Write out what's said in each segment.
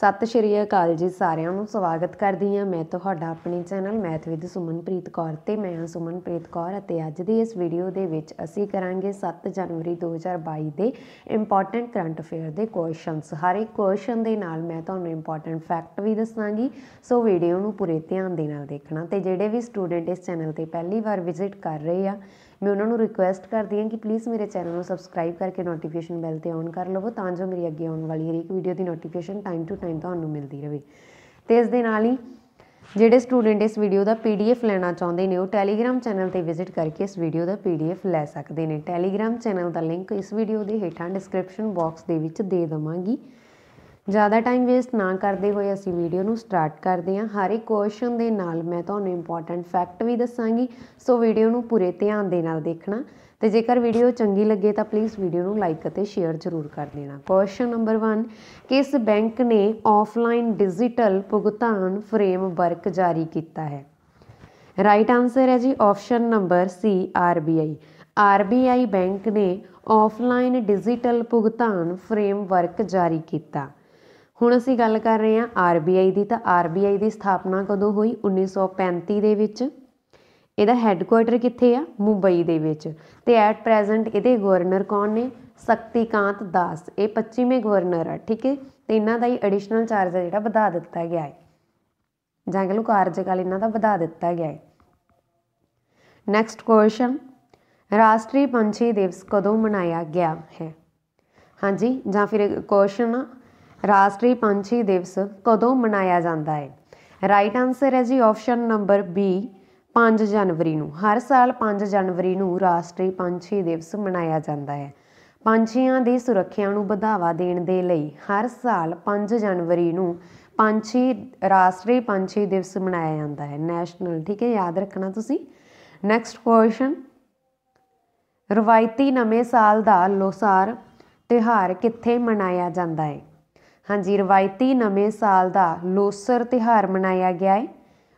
ਸਤਿ ਸ਼੍ਰੀ ਅਕਾਲ ਜੀ ਸਾਰਿਆਂ ਨੂੰ ਸਵਾਗਤ ਕਰਦੀ ਹਾਂ ਮੈਂ ਤੁਹਾਡਾ ਆਪਣੇ channel math with Sumanpreet Kaur ਤੇ ਮੈਂ ਹਾਂ ਸੁਮਨਪ੍ਰੀਤ ਕੌਰ ਅਤੇ ਅੱਜ ਦੀ ਇਸ ਵੀਡੀਓ ਦੇ ਵਿੱਚ ਅਸੀਂ ਕਰਾਂਗੇ 7 ਜਨਵਰੀ 2022 ਦੇ ਇੰਪੋਰਟੈਂਟ ਕਰੰਟ ਅਫੇਅਰ ਦੇ ਕੁਐਸਚਨਸ ਹਰ ਇੱਕ ਕੁਐਸਚਨ ਦੇ ਨਾਲ ਮੈਂ ਤੁਹਾਨੂੰ ਇੰਪੋਰਟੈਂਟ ਫੈਕਟ ਵੀ ਦੱਸਾਂਗੀ ਸੋ ਵੀਡੀਓ ਨੂੰ ਪੂਰੇ ਧਿਆਨ ਦੇ ਨਾਲ ਦੇਖਣਾ ਤੇ ਜਿਹੜੇ ਵੀ ਸਟੂਡੈਂਟ ਇਸ ਚੈਨਲ ਤੇ ਪਹਿਲੀ ਵਾਰ ਵਿਜ਼ਿਟ ਕਰ ਰਹੇ ਆ ਮੈਂ ਉਹਨਾਂ ਨੂੰ ਰਿਕੁਐਸਟ ਕਰਦੀ ਹਾਂ ਕਿ ਪਲੀਜ਼ ਮੇਰੇ ਚੈਨਲ ਨੂੰ ਸਬਸਕ੍ਰਾਈਬ ਕਰਕੇ ਨੋਟੀਫਿਕੇਸ਼ਨ ਬੈਲ ਤੇ ਔਨ ਕਰ ਲਵੋ ਤਾਂ ਜੋ ਮੇਰੀ ਅੱਗੇ ਆਉਣ ਵਾਲੀ ਹਰੇਕ ਵੀਡੀਓ ਦੀ ਨੋਟੀਫਿਕੇਸ਼ਨ ਟਾਈਮ ਟੂ ਟਾਈਮ ਤੁਹਾਨੂੰ ਮਿਲਦੀ ਰਹੇ ਤੇ ਇਸ ਦੇ ਨਾਲ ਹੀ ਜਿਹੜੇ ਸਟੂਡੈਂਟ ਇਸ ਵੀਡੀਓ ਦਾ ਪੀਡੀਐਫ ਲੈਣਾ ਚਾਹੁੰਦੇ ਨੇ ਉਹ ਟੈਲੀਗ੍ਰam ਚੈਨਲ ਤੇ ਵਿਜ਼ਿਟ ਕਰਕੇ ਇਸ ਵੀਡੀਓ ਦਾ ਪੀਡੀਐਫ ਲੈ ਸਕਦੇ ਨੇ ਟੈਲੀਗ੍ਰam ਚੈਨਲ ਦਾ ਲਿੰਕ ਇਸ ਵੀਡੀਓ ਦੇ ਹੇਠਾਂ ਡਿਸਕ੍ਰਿਪਸ਼ਨ ਬਾਕਸ ਦੇ ਵਿੱਚ ਦੇ ਦਵਾਂਗੀ ਜ਼ਿਆਦਾ ਟਾਈਮ ਵੇਸਟ ਨਾ ਕਰਦੇ ਹੋਏ ਅਸੀਂ ਵੀਡੀਓ ਨੂੰ ਸਟਾਰਟ ਕਰਦੇ ਹਾਂ ਹਰ ਇੱਕ ਕੁਐਸਚਨ ਦੇ ਨਾਲ ਮੈਂ ਤੁਹਾਨੂੰ ਇੰਪੋਰਟੈਂਟ ਫੈਕਟ ਵੀ ਦੱਸਾਂਗੀ ਸੋ ਵੀਡੀਓ ਨੂੰ ਪੂਰੇ ਧਿਆਨ ਦੇ ਨਾਲ ਦੇਖਣਾ ਤੇ ਜੇਕਰ ਵੀਡੀਓ ਚੰਗੀ ਲੱਗੇ ਤਾਂ ਪਲੀਜ਼ ਵੀਡੀਓ ਨੂੰ ਲਾਈਕ ਅਤੇ ਸ਼ੇਅਰ ਜ਼ਰੂਰ ਕਰ ਦੇਣਾ ਕੁਐਸਚਨ ਨੰਬਰ 1 ਕਿਸ ਬੈਂਕ ਨੇ ਆਫਲਾਈਨ ਡਿਜੀਟਲ ਭੁਗਤਾਨ ਫਰੇਮਵਰਕ ਜਾਰੀ ਕੀਤਾ ਹੈ ਰਾਈਟ ਆਨਸਰ ਹੈ ਜੀ option number C RBI RBI bank ਨੇ ਆਫਲਾਈਨ ਡਿਜੀਟਲ ਭੁਗਤਾਨ ਫਰੇਮਵਰਕ ਜਾਰੀ ਕੀਤਾ ਹੁਣ ਅਸੀਂ ਗੱਲ ਕਰ ਰਹੇ ਹਾਂ ਆਰਬੀਆਈ ਦੀ ਤਾਂ ਆਰਬੀਆਈ ਦੀ ਸਥਾਪਨਾ ਕਦੋਂ ਹੋਈ 1935 ਦੇ ਵਿੱਚ ਇਹਦਾ ਹੈੱਡਕੁਆਰਟਰ ਕਿੱਥੇ ਆ ਮੁੰਬਈ ਦੇ ਵਿੱਚ ਤੇ ਐਟ ਪ੍ਰੈਜ਼ੈਂਟ ਇਹਦੇ ਗਵਰਨਰ ਕੌਣ ਨੇ ਸ਼ਕਤੀਕਾਂਤ ਦਾਸ ਇਹ 25ਵੇਂ ਗਵਰਨਰ ਆ ਠੀਕ ਹੈ ਤੇ ਇਹਨਾਂ ਦਾ ਹੀ ਐਡੀਸ਼ਨਲ ਚਾਰਜ ਆ ਜਿਹੜਾ ਵਧਾ ਦਿੱਤਾ ਗਿਆ ਹੈ ਜਾਂ ਕਿ ਲੋਕ ਕਾਰਜਕਾਲ ਇਹਨਾਂ ਦਾ ਵਧਾ ਦਿੱਤਾ ਗਿਆ ਹੈ ਨੈਕਸਟ ਕੁਐਸਚਨ ਰਾਸ਼ਟਰੀ ਪੰਛੀ ਦਿਵਸ ਕਦੋਂ ਮਨਾਇਆ ਗਿਆ ਹੈ ਹਾਂਜੀ ਜਾਂ ਫਿਰ ਕੁਐਸਚਨ ਰਾਸ਼ਟਰੀ ਪੰਛੀ ਦਿਵਸ ਕਦੋਂ ਮਨਾਇਆ ਜਾਂਦਾ ਹੈ ਰਾਈਟ ਆਨਸਰ ਹੈ ਜੀ ਆਪਸ਼ਨ ਨੰਬਰ ਬੀ 5 ਜਨਵਰੀ ਨੂੰ ਹਰ ਸਾਲ 5 ਜਨਵਰੀ ਨੂੰ ਰਾਸ਼ਟਰੀ ਪੰਛੀ ਦਿਵਸ ਮਨਾਇਆ ਜਾਂਦਾ ਹੈ ਪੰਛੀਆਂ ਦੀ ਸੁਰੱਖਿਆ ਨੂੰ ਵਧਾਵਾ ਦੇਣ ਦੇ ਲਈ ਹਰ ਸਾਲ 5 ਜਨਵਰੀ ਨੂੰ ਪੰਛੀ ਰਾਸ਼ਟਰੀ ਪੰਛੀ ਦਿਵਸ ਮਨਾਇਆ ਜਾਂਦਾ ਹੈ ਨੈਸ਼ਨਲ ਠੀਕ ਹੈ ਯਾਦ ਰੱਖਣਾ ਤੁਸੀਂ ਨੈਕਸਟ ਕੁਐਸਚਨ ਰਵਾਇਤੀ ਨਵੇਂ ਸਾਲ ਦਾ ਲੋਸਾਰ ਤਿਹਾਰ ਕਿੱਥੇ ਮਨਾਇਆ ਜਾਂਦਾ ਹੈ ਹਾਂਜੀ ਰਵਾਇਤੀ ਨਵੇਂ ਸਾਲ ਦਾ ਲੋਸਰ ਤਿਹਾਰ ਮਨਾਇਆ ਗਿਆ ਹੈ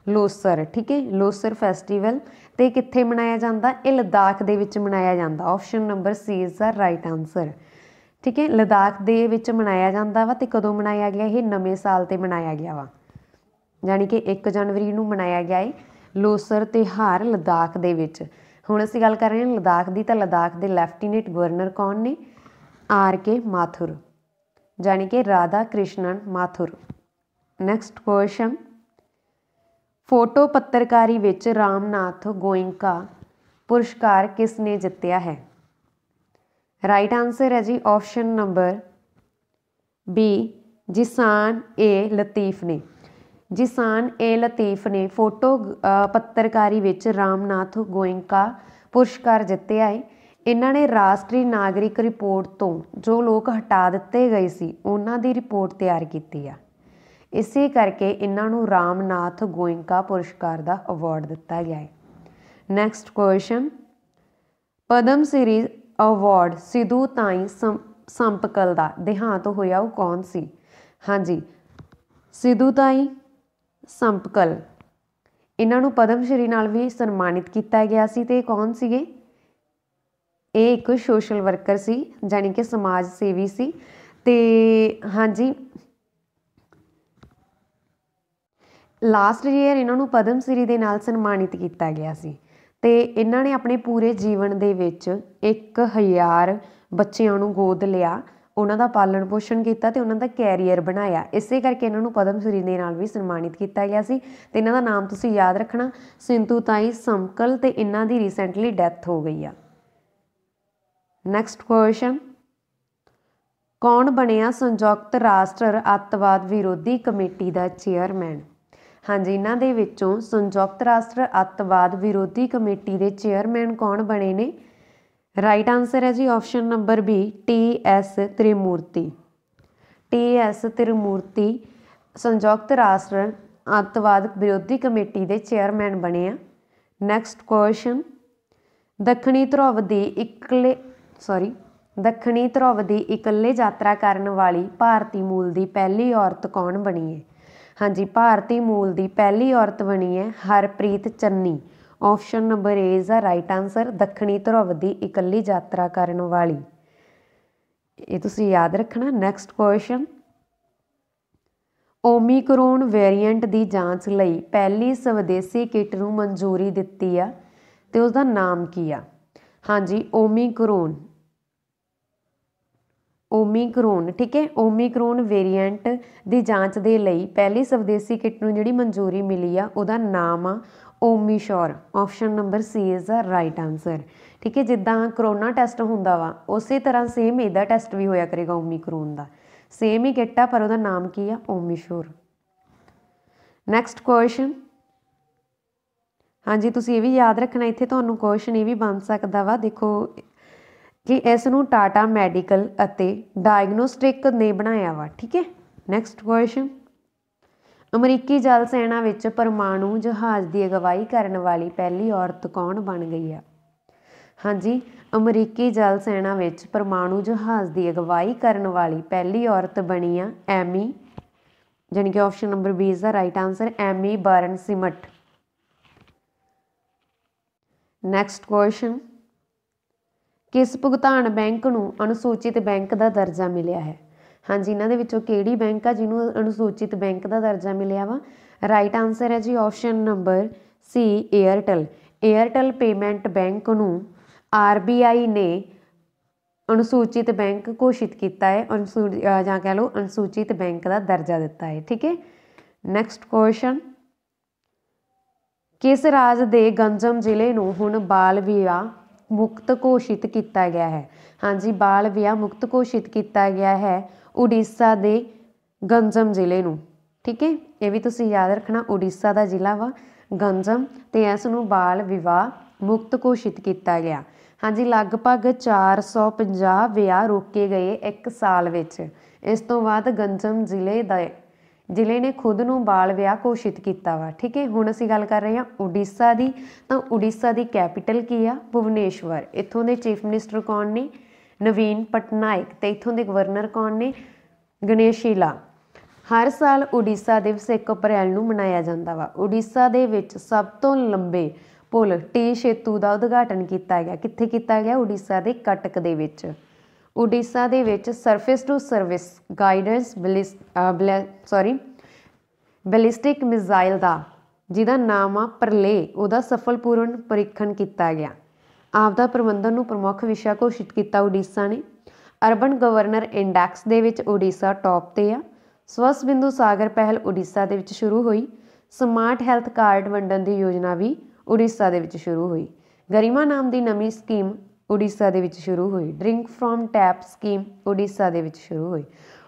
ਲੋਸਰ ਠੀਕ ਹੈ ਲੋਸਰ ਫੈਸਟੀਵਲ ਤੇ ਕਿੱਥੇ ਮਨਾਇਆ ਜਾਂਦਾ ਇਹ ਲਦਾਖ ਦੇ ਵਿੱਚ ਮਨਾਇਆ ਜਾਂਦਾ option number C is the right answer ਠੀਕ ਹੈ ਲਦਾਖ ਦੇ ਵਿੱਚ ਮਨਾਇਆ ਜਾਂਦਾ ਵਾ ਤੇ ਕਦੋਂ ਮਨਾਇਆ ਗਿਆ ਇਹ ਨਵੇਂ ਸਾਲ ਤੇ ਮਨਾਇਆ ਗਿਆ ਵਾ ਯਾਨੀ ਕਿ 1 ਜਨਵਰੀ ਨੂੰ ਮਨਾਇਆ ਗਿਆ ਹੈ ਲੋਸਰ ਤਿਹਾਰ ਲਦਾਖ ਦੇ ਵਿੱਚ ਹੁਣ ਅਸੀਂ ਗੱਲ ਕਰ ਰਹੇ ਹਾਂ ਲਦਾਖ ਦੀ ਤਾਂ ਲਦਾਖ ਦੇ ਲੈਫਟੀਨੈਂਟ ਗਵਰਨਰ ਕੌਣ ਨੇ ਆਰ ਕੇ ਮਾਥੁਰ ਜਾਨੀ ਕਿ Radha Krishnan Mathur next question photo ਪੱਤਰਕਾਰੀ ਵਿੱਚ ਰਾਮਨਾਥ ਗੋਇੰਕਾ ਪੁਰਸਕਾਰ ਕਿਸ ਨੇ ਜਿੱਤਿਆ ਹੈ ਰਾਈਟ ਆਨਸਰ ਹੈ ਜੀ option number B Zeishan A Latif ਨੇ ਜਿਸਾਨ ਏ ਲਤੀਫ ਨੇ ਫੋਟੋ ਪੱਤਰਕਾਰੀ ਵਿੱਚ ਰਾਮਨਾਥ ਗੋਇੰਕਾ ਪੁਰਸਕਾਰ ਜਿੱਤਿਆ ਹੈ ਇਹਨਾਂ ਨੇ ਰਾਸ਼ਟਰੀ ਨਾਗਰਿਕ ਰਿਪੋਰਟ ਤੋਂ ਜੋ ਲੋਕ ਹਟਾ ਦਿੱਤੇ ਗਏ ਸੀ ਉਹਨਾਂ ਦੀ ਰਿਪੋਰਟ ਤਿਆਰ ਕੀਤੀ ਆ ਇਸੇ ਕਰਕੇ ਇਹਨਾਂ ਨੂੰ ਰਾਮਨਾਥ ਗੋਇੰਕਾ ਪੁਰਸਕਾਰ ਦਾ ਅਵਾਰਡ ਦਿੱਤਾ ਗਿਆ ਹੈ next question Padma Shri award Sindhutai Sapkal ਦਾ ਦੇਹਾਂਤ ਹੋਇਆ ਉਹ ਕੌਣ ਸੀ ਹਾਂਜੀ ਸਿੱਧੂ ਤਾਈ ਸੰਪਕਲ ਇਹਨਾਂ ਨੂੰ ਪਦਮ ਸ਼੍ਰੀ ਨਾਲ ਵੀ ਸਨਮਾਨਿਤ ਕੀਤਾ ਗਿਆ ਸੀ ਤੇ ਇਹ ਕੌਣ ਸੀਗੇ ਇਹ ਇੱਕ ਸੋਸ਼ਲ ਵਰਕਰ ਸੀ ਜਾਨੀ ਕਿ ਸਮਾਜ ਸੇਵੀ ਸੀ ਤੇ ਹਾਂਜੀ ਲਾਸਟ ਈਅਰ ਇਹਨਾਂ ਨੂੰ ਪਦਮ ਸ੍ਰੀ ਦੇ ਨਾਲ ਸਨਮਾਨਿਤ ਕੀਤਾ ਗਿਆ ਸੀ ਤੇ ਇਹਨਾਂ ਨੇ ਆਪਣੇ ਪੂਰੇ ਜੀਵਨ ਦੇ ਵਿੱਚ 1000 ਬੱਚਿਆਂ ਨੂੰ ਗੋਦ ਲਿਆ ਉਹਨਾਂ ਦਾ ਪਾਲਣ ਪੋਸ਼ਣ ਕੀਤਾ ਤੇ ਉਹਨਾਂ ਦਾ ਕੈਰੀਅਰ ਬਣਾਇਆ ਇਸੇ ਕਰਕੇ ਇਹਨਾਂ ਨੂੰ ਪਦਮ ਸ੍ਰੀ ਦੇ ਨਾਲ ਵੀ ਸਨਮਾਨਿਤ ਕੀਤਾ ਗਿਆ ਸੀ ਤੇ ਇਹਨਾਂ ਦਾ ਨਾਮ ਤੁਸੀਂ ਯਾਦ ਰੱਖਣਾ ਸਿੰਤੂ ਤਾਈ ਸੰਕਲ ਤੇ ਇਹਨਾਂ ਦੀ ਰੀਸੈਂਟਲੀ ਡੈਥ ਹੋ ਗਈ ਆ ਨੈਕਸਟ ਕੁਐਸਚਨ ਕੌਣ ਬਣਿਆ ਸੰਯੁਕਤ ਰਾਸ਼ਟਰ ਅੱਤਵਾਦ ਵਿਰੋਧੀ ਕਮੇਟੀ ਦਾ ਚੇਅਰਮੈਨ ਹਾਂਜੀ ਇਹਨਾਂ ਦੇ ਵਿੱਚੋਂ ਸੰਯੁਕਤ ਰਾਸ਼ਟਰ ਅੱਤਵਾਦ ਵਿਰੋਧੀ ਕਮੇਟੀ ਦੇ ਚੇਅਰਮੈਨ ਕੌਣ ਬਣੇ ਨੇ ਰਾਈਟ ਆਨਸਰ ਹੈ ਜੀ option number B T S Tirumurti T S Tirumurti ਸੰਯੁਕਤ ਰਾਸ਼ਟਰ ਅੱਤਵਾਦ ਵਿਰੋਧੀ ਕਮੇਟੀ ਦੇ ਚੇਅਰਮੈਨ ਬਣੇ ਆ ਨੈਕਸਟ ਕੁਐਸਚਨ ਦੱਖਣੀ ਧਰਵ ਦੀ ਇਕਲੇ ਸੌਰੀ ਦੱਖਣੀ ਧਰੁਵ ਦੀ ਇਕੱਲੇ ਯਾਤਰਾ ਕਰਨ ਵਾਲੀ ਭਾਰਤੀ ਮੂਲ ਦੀ ਪਹਿਲੀ ਔਰਤ ਕੌਣ ਬਣੀ ਹੈ ਹਾਂਜੀ ਭਾਰਤੀ ਮੂਲ ਦੀ ਪਹਿਲੀ ਔਰਤ ਬਣੀ ਹੈ Harpreet Chandi option number A is the right answer ਦੱਖਣੀ ਧਰੁਵ ਦੀ ਇਕੱਲੀ ਯਾਤਰਾ ਕਰਨ ਵਾਲੀ ਇਹ ਤੁਸੀਂ ਯਾਦ ਰੱਖਣਾ ਨੈਕਸਟ ਕੁਐਸਚਨ ਓਮਿਕਰੋਨ ਵੇਰੀਐਂਟ ਦੀ ਜਾਂਚ ਲਈ ਪਹਿਲੀ ਸਵਦੇਸੀ ਕਿੱਟ ਨੂੰ ਮਨਜ਼ੂਰੀ ਦਿੱਤੀ ਆ ਤੇ ਉਸ ਦਾ ਨਾਮ ਕੀ ਆ ਹਾਂਜੀ ਓਮਿਕਰੋਨ ਓਮੀਕਰੋਨ ਠੀਕ ਹੈ ਓਮੀਕਰੋਨ ਵੇਰੀਐਂਟ ਦੀ ਜਾਂਚ ਦੇ ਲਈ ਪਹਿਲੀ ਸਵਦੇਸੀ ਕਿੱਟ ਨੂੰ ਜਿਹੜੀ ਮਨਜ਼ੂਰੀ ਮਿਲੀ ਆ ਉਹਦਾ ਨਾਮ ਆ OmiSure option number C is the right answer ਠੀਕ ਹੈ ਜਿੱਦਾਂ ਕਰੋਨਾ ਟੈਸਟ ਹੁੰਦਾ ਵਾ ਉਸੇ ਤਰ੍ਹਾਂ ਸੇਮ ਇਹਦਾ ਟੈਸਟ ਵੀ ਹੋਇਆ ਕਰੇਗਾ ਓਮੀਕਰੋਨ ਦਾ ਸੇਮ ਹੀ ਕਿੱਟ ਆ ਪਰ ਉਹਦਾ ਨਾਮ ਕੀ ਆ ਓਮੀਸ਼ੋਰ ਨੈਕਸਟ ਕੁਐਸਚਨ ਹਾਂਜੀ ਤੁਸੀਂ ਇਹ ਵੀ ਯਾਦ ਰੱਖਣਾ ਇੱਥੇ ਤੁਹਾਨੂੰ ਕੁਐਸਚਨ ਇਹ ਵੀ ਬਣ ਸਕਦਾ ਵਾ ਦੇਖੋ ਕਿ ਇਸ ਨੂੰ ਟਾਟਾ ਮੈਡੀਕਲ ਅਤੇ ਡਾਇਗਨੋਸਟਿਕ ਨੇ ਬਣਾਇਆ ਵਾ ਠੀਕ ਹੈ ਨੈਕਸਟ ਕੁਐਸਚਨ ਅਮਰੀਕੀ ਜਲ ਸੈਨਾ ਵਿੱਚ ਪਰਮਾਣੂ ਜਹਾਜ਼ ਦੀ ਅਗਵਾਈ ਕਰਨ ਵਾਲੀ ਪਹਿਲੀ ਔਰਤ ਕੌਣ ਬਣ ਗਈ ਆ ਹਾਂਜੀ ਅਮਰੀਕੀ ਜਲ ਸੈਨਾ ਵਿੱਚ ਪਰਮਾਣੂ ਜਹਾਜ਼ ਦੀ ਅਗਵਾਈ ਕਰਨ ਵਾਲੀ ਪਹਿਲੀ ਔਰਤ ਬਣੀ ਆ ਐਮੀ ਜਾਨੀ ਕਿ option number B is the right answer Amy ਬਰਨ ਸਿਮਟ ਨੈਕਸਟ ਕੁਐਸਚਨ ਕਿਸ ਭੁਗਤਾਨ ਬੈਂਕ ਨੂੰ ਅਨੁਸੂਚਿਤ ਬੈਂਕ ਦਾ ਦਰਜਾ ਮਿਲਿਆ ਹੈ ਹਾਂਜੀ ਇਹਨਾਂ ਦੇ ਵਿੱਚੋਂ ਕਿਹੜੀ ਬੈਂਕ ਆ ਜਿਹਨੂੰ ਅਨੁਸੂਚਿਤ ਬੈਂਕ ਦਾ ਦਰਜਾ ਮਿਲਿਆ ਵਾ ਰਾਈਟ ਆਨਸਰ ਹੈ ਜੀ option number C Airtel Airtel payment bank ਨੂੰ ਆਰਬੀਆਈ ਨੇ ਅਨੁਸੂਚਿਤ ਬੈਂਕ ਘੋਸ਼ਿਤ ਕੀਤਾ ਹੈ ਅਨਸੂ ਜਾਂ ਕਹਿ ਲਓ ਅਨੁਸੂਚਿਤ ਬੈਂਕ ਦਾ ਦਰਜਾ ਦਿੱਤਾ ਹੈ ਠੀਕ ਹੈ ਨੈਕਸਟ ਕੁਐਸਚਨ ਕਿਸ ਰਾਜ ਦੇ ਗੰਜਮ ਜ਼ਿਲ੍ਹੇ ਨੂੰ ਹੁਣ ਬਾਲ ਵਿਆਹ ਮੁਕਤ ਘੋਸ਼ਿਤ ਕੀਤਾ ਗਿਆ ਹੈ ਹਾਂਜੀ ਬਾਲ ਵਿਆਹ ਮੁਕਤ ਘੋਸ਼ਿਤ ਕੀਤਾ ਗਿਆ ਹੈ ਉੜੀਸਾ ਦੇ ਗੰਜਮ ਜ਼ਿਲ੍ਹੇ ਨੂੰ ਠੀਕ ਹੈ ਇਹ ਵੀ ਤੁਸੀਂ ਯਾਦ ਰੱਖਣਾ ਉੜੀਸਾ ਦਾ ਜ਼ਿਲ੍ਹਾ ਵਾ ਗੰਜਮ ਤੇ ਇਸ ਨੂੰ ਬਾਲ ਵਿਵਾਹ ਮੁਕਤ ਘੋਸ਼ਿਤ ਕੀਤਾ ਗਿਆ ਹਾਂਜੀ ਲਗਭਗ 450 ਵਿਆਹ ਰੋਕੇ ਗਏ ਇੱਕ ਸਾਲ ਵਿੱਚ ਇਸ ਤੋਂ ਬਾਅਦ ਗੰਜਮ ਜ਼ਿਲ੍ਹੇ ਦਾ ਜ਼ਿਲ੍ਹੇ ਨੇ ਖੁਦ ਨੂੰ ਬਾਲ ਵਿਆਹ ਘੋਸ਼ਿਤ ਕੀਤਾ ਵਾ ਠੀਕ ਹੈ ਹੁਣ ਅਸੀਂ ਗੱਲ ਕਰ ਰਹੇ ਹਾਂ ਓਡੀਸ਼ਾ ਦੀ ਤਾਂ ਓਡੀਸ਼ਾ ਦੀ ਕੈਪੀਟਲ ਕੀ ਆ ਭੁਵਨੇਸ਼ਵਰ ਇੱਥੋਂ ਦੇ ਚੀਫ ਮਿਨਿਸਟਰ ਕੌਣ ਨੇ ਨਵੀਨ ਪਟਨਾਇਕ ਤੇ ਇੱਥੋਂ ਦੇ ਗਵਰਨਰ ਕੌਣ ਨੇ ਗਣੇਸ਼ੀਲਾ ਹਰ ਸਾਲ ਓਡੀਸ਼ਾ ਦਿਵਸ 1 ਅਪ੍ਰੈਲ ਨੂੰ ਮਨਾਇਆ ਜਾਂਦਾ ਵਾ ਓਡੀਸ਼ਾ ਦੇ ਵਿੱਚ ਸਭ ਤੋਂ ਲੰਬੇ ਪੁਲ ਟੀ ਸੇਤੂ ਦਾ ਉਦਘਾਟਨ ਕੀਤਾ ਗਿਆ ਕਿੱਥੇ ਕੀਤਾ ਗਿਆ ਓਡੀਸ਼ਾ ਦੇ ਕਟਕ ਦੇ ਵਿੱਚ ਉਡੀਸਾ ਦੇ ਵਿੱਚ surface to service guiders sorry ballistic missile ਦਾ ਜਿਹਦਾ ਨਾਮ ਆ ਪਰਲੇ ਉਹਦਾ ਸਫਲਪੂਰਨ ਪਰੀਖਣ ਕੀਤਾ ਗਿਆ ਆਪਦਾ ਪ੍ਰਬੰਧਨ ਨੂੰ ਪ੍ਰਮੁੱਖ ਵਿਸ਼ਾ ਘੋਸ਼ਿਤ ਕੀਤਾ ਉਡੀਸਾ ਨੇ ਅਰਬਨ ਗਵਰਨਰ ਇੰਡੈਕਸ ਦੇ ਵਿੱਚ ਉਡੀਸਾ ਟੌਪ ਤੇ ਆ ਸਵਸ ਬਿੰਦੂ ਸਾਗਰ ਪਹਿਲ ਉਡੀਸਾ ਦੇ ਵਿੱਚ ਸ਼ੁਰੂ ਹੋਈ ਸਮਾਰਟ ਹੈਲਥ ਕਾਰਡ ਵੰਡਣ ਦੀ ਯੋਜਨਾ ਵੀ ਉਡੀਸਾ ਦੇ ਵਿੱਚ ਸ਼ੁਰੂ ਹੋਈ ਗਰੀਮਾ ਨਾਮ ਦੀ ਨਵੀਂ ਸਕੀਮ ਉੜੀਸਾ ਦੇ ਵਿੱਚ ਸ਼ੁਰੂ ਹੋਈ drink from tap scheme Odisha ਦੇ ਵਿੱਚ ਸ਼ੁਰੂ ਹੋਈ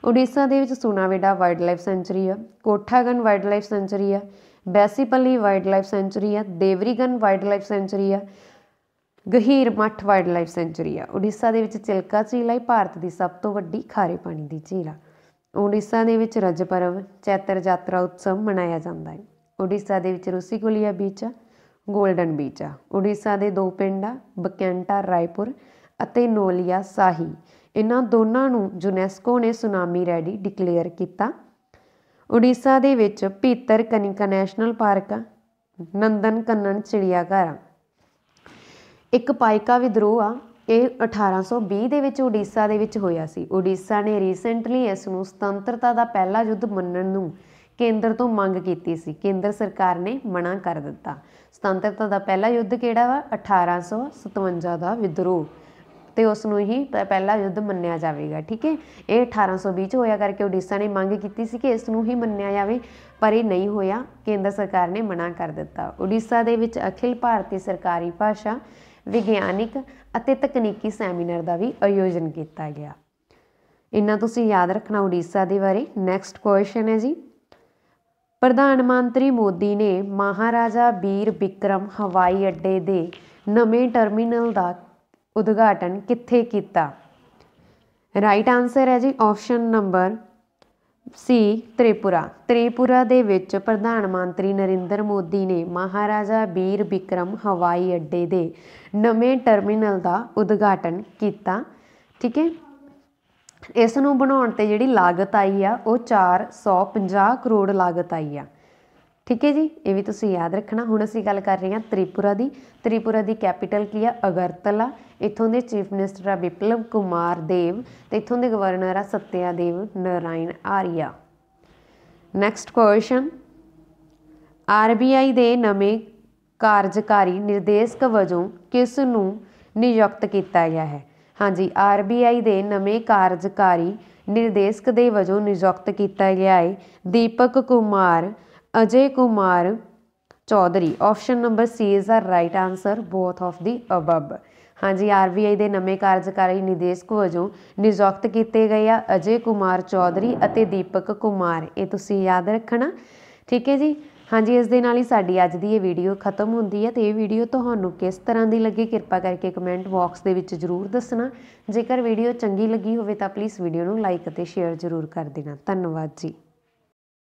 ਉੜੀਸਾ ਦੇ ਵਿੱਚ ਸੁਨਾਵੇਡਾ ਵਾਈਲਡਲਾਈਫ ਸੈਂਚਰੀ ਆ ਕੋਠਾਗਨ ਵਾਈਲਡਲਾਈਫ ਸੈਂਚਰੀ ਆ ਬੈਸੀਪਲੀ ਵਾਈਲਡਲਾਈਫ ਸੈਂਚਰੀ ਆ ਦੇਵਰੀਗਨ ਵਾਈਲਡਲਾਈਫ ਸੈਂਚਰੀ ਆ ਗਹੀਰ ਮੱਠ ਵਾਈਲਡਲਾਈਫ ਸੈਂਚਰੀ ਆ ਉੜੀਸਾ ਦੇ ਵਿੱਚ ਚਿਲਕਾ ਝੀਲ ਹੈ ਭਾਰਤ ਦੀ ਸਭ ਤੋਂ ਵੱਡੀ ਖਾਰੇ ਪਾਣੀ ਦੀ ਝੀਲ ਆ ਉੜੀਸਾ ਦੇ ਵਿੱਚ ਰਜਪਰਵ ਪਰਵ ਚੈਤਰ ਯਾਤਰਾ ਉਤਸਵ ਮਨਾਇਆ ਜਾਂਦਾ ਹੈ ਉੜੀਸਾ ਦੇ ਵਿੱਚ ਰੂਸੀਕੁਲੀਆ ਬੀਚ ਆ ਗੋਲਡਨ ਬੀਚ ਆ ਉੜੀਸਾ ਦੇ ਦੋ ਪਿੰਡ ਆ ਬਕੈਂਟਾ ਰਾਏਪੁਰ ਅਤੇ ਨੋਲੀਆ ਸਾਹੀ ਇਹਨਾਂ ਦੋਨਾਂ ਨੂੰ ਯੂਨੈਸਕੋ ਨੇ ਸੁਨਾਮੀ ਰੈਡੀ ਡਿਕਲੇਅਰ ਕੀਤਾ ਉੜੀਸਾ ਦੇ ਵਿੱਚ ਭੀਤਰ ਕਨਿਕਾ ਨੈਸ਼ਨਲ ਪਾਰਕ ਆ ਨੰਦਨ ਕੰਨਨ ਚਿੜੀਆਘਰ ਆ ਇੱਕ ਪਾਇਕਾ ਵਿਦਰੋਹ ਆ ਇਹ 1820 ਦੇ ਵਿੱਚ ਉੜੀਸਾ ਦੇ ਵਿੱਚ ਹੋਇਆ ਸੀ ਉੜੀਸਾ ਨੇ ਰੀਸੈਂਟਲੀ ਇਸ ਨੂੰ ਸੁਤੰਤਰਤਾ ਦਾ ਪਹਿਲਾ ਯੁੱਧ ਮੰਨਣ ਨੂੰ ਕੇਂਦਰ ਤੋਂ ਮੰਗ ਕੀਤੀ ਸੀ ਕੇਂਦਰ ਸਰਕਾਰ ਨੇ ਮਨਾ ਕਰ ਦਿੱਤਾ ਸੁਤੰਤਰਤਾ ਦਾ ਪਹਿਲਾ ਯੁੱਧ ਕਿਹੜਾ ਵਾ 1857 ਦਾ ਵਿਦਰੋਹ ਤੇ ਉਸ ਨੂੰ ਹੀ ਪਹਿਲਾ ਯੁੱਧ ਮੰਨਿਆ ਜਾਵੇਗਾ ਠੀਕ ਹੈ ਇਹ 1820 ਚ ਹੋਇਆ ਕਰਕੇ ਉੜੀਸਾ ਨੇ ਮੰਗ ਕੀਤੀ ਸੀ ਕਿ ਇਸ ਨੂੰ ਹੀ ਮੰਨਿਆ ਜਾਵੇ ਪਰ ਇਹ ਨਹੀਂ ਹੋਇਆ ਕੇਂਦਰ ਸਰਕਾਰ ਨੇ ਮਨਾ ਕਰ ਦਿੱਤਾ ਉੜੀਸਾ ਦੇ ਵਿੱਚ ਅਖਿਲ ਭਾਰਤੀ ਸਰਕਾਰੀ ਭਾਸ਼ਾ ਵਿਗਿਆਨਿਕ ਅਤੇ ਤਕਨੀਕੀ ਸੈਮੀਨਾਰ ਦਾ ਵੀ ਆਯੋਜਨ ਕੀਤਾ ਗਿਆ ਇੰਨਾ ਤੁਸੀਂ ਯਾਦ ਰੱਖਣਾ ਉੜੀਸਾ ਦੇ ਬਾਰੇ ਨੈਕਸਟ ਕੁਐਸਚਨ ਹੈ ਜੀ ਪ੍ਰਧਾਨ ਮੰਤਰੀ ਮੋਦੀ ਨੇ ਮਹਾਰਾਜਾ ਬੀਰ ਬਿਕਰਮ ਹਵਾਈ ਅੱਡੇ ਦੇ ਨਵੇਂ ਟਰਮੀਨਲ ਦਾ ਉਦਘਾਟਨ ਕਿੱਥੇ ਕੀਤਾ ਰਾਈਟ ਆਨਸਰ ਹੈ ਜੀ option number C Tripura Tripura ਦੇ ਵਿੱਚ ਪ੍ਰਧਾਨ ਮੰਤਰੀ ਨਰਿੰਦਰ ਮੋਦੀ ਨੇ ਮਹਾਰਾਜਾ ਬੀਰ ਬਿਕਰਮ ਹਵਾਈ ਅੱਡੇ ਦੇ ਨਵੇਂ ਟਰਮੀਨਲ ਦਾ ਉਦਘਾਟਨ ਕੀਤਾ ਠੀਕ ਹੈ ਇਸ ਨੂੰ ਬਣਾਉਣ ਤੇ ਜਿਹੜੀ ਲਾਗਤ ਆਈ ਆ ਉਹ 450 ਕਰੋੜ ਲਾਗਤ ਆਈ ਆ ਠੀਕ ਹੈ ਜੀ ਇਹ ਵੀ ਤੁਸੀਂ ਯਾਦ ਰੱਖਣਾ ਹੁਣ ਅਸੀਂ ਗੱਲ ਕਰ ਰਹੇ ਹਾਂ ਤ੍ਰਿਪੁਰਾ ਦੀ ਤ੍ਰਿਪੁਰਾ ਦੀ ਕੈਪੀਟਲ ਕੀ ਆ ਅਗਰਤਲਾ ਇੱਥੋਂ ਦੇ ਚੀਫ ਮਿਨਿਸਟਰ ਆ ਵਿਪਲਵ ਕੁਮਾਰ ਦੇਵ ਤੇ ਇੱਥੋਂ ਦੇ ਗਵਰਨਰ ਆ Satya Dev Narayan Arya next question RBI ਦੇ ਨਵੇਂ ਕਾਰਜਕਾਰੀ ਨਿਰਦੇਸ਼ਕ ਵਜੋਂ ਕਿਸ ਨੂੰ ਨਿਯੁਕਤ ਕੀਤਾ ਗਿਆ ਹੈ ਹਾਂਜੀ ਆਰਬੀਆਈ ਦੇ ਨਵੇਂ ਕਾਰਜਕਾਰੀ ਨਿਰਦੇਸ਼ਕ ਦੇ ਵਜੋਂ ਨਿਯੁਕਤ ਕੀਤਾ ਗਿਆ ਹੈ Deepak Kumar Ajay Kumar Chaudhary option number C is ਆ right answer both of the ਅਬਬ ਹਾਂਜੀ ਆਰਬੀਆਈ ਦੇ ਨਵੇਂ ਕਾਰਜਕਾਰੀ ਨਿਦੇਸ਼ਕ ਵਜੋਂ ਨਿਯੁਕਤ ਕੀਤੇ ਗਏ ਆ ਅਜੇ ਕੁਮਾਰ ਚੌਧਰੀ ਅਤੇ ਦੀਪਕ ਕੁਮਾਰ ਇਹ ਤੁਸੀਂ ਯਾਦ ਰੱਖਣਾ ਠੀਕ ਹੈ ਜੀ ਹਾਂਜੀ ਇਸ ਦੇ ਨਾਲ ਹੀ ਸਾਡੀ ਅੱਜ ਦੀ ਇਹ ਵੀਡੀਓ ਖਤਮ ਹੁੰਦੀ ਹੈ ਤੇ ਇਹ ਵੀਡੀਓ ਤੁਹਾਨੂੰ ਕਿਸ ਤਰ੍ਹਾਂ ਦੀ ਲੱਗੀ ਕਿਰਪਾ ਕਰਕੇ ਕਮੈਂਟ ਬਾਕਸ ਦੇ ਵਿੱਚ ਜਰੂਰ ਦੱਸਣਾ ਜੇਕਰ ਵੀਡੀਓ ਚੰਗੀ ਲੱਗੀ ਹੋਵੇ ਤਾਂ ਪਲੀਜ਼ ਵੀਡੀਓ ਨੂੰ ਲਾਈਕ ਅਤੇ ਸ਼ੇਅਰ ਜਰੂਰ ਕਰ ਦੇਣਾ ਧੰਨਵਾਦ ਜੀ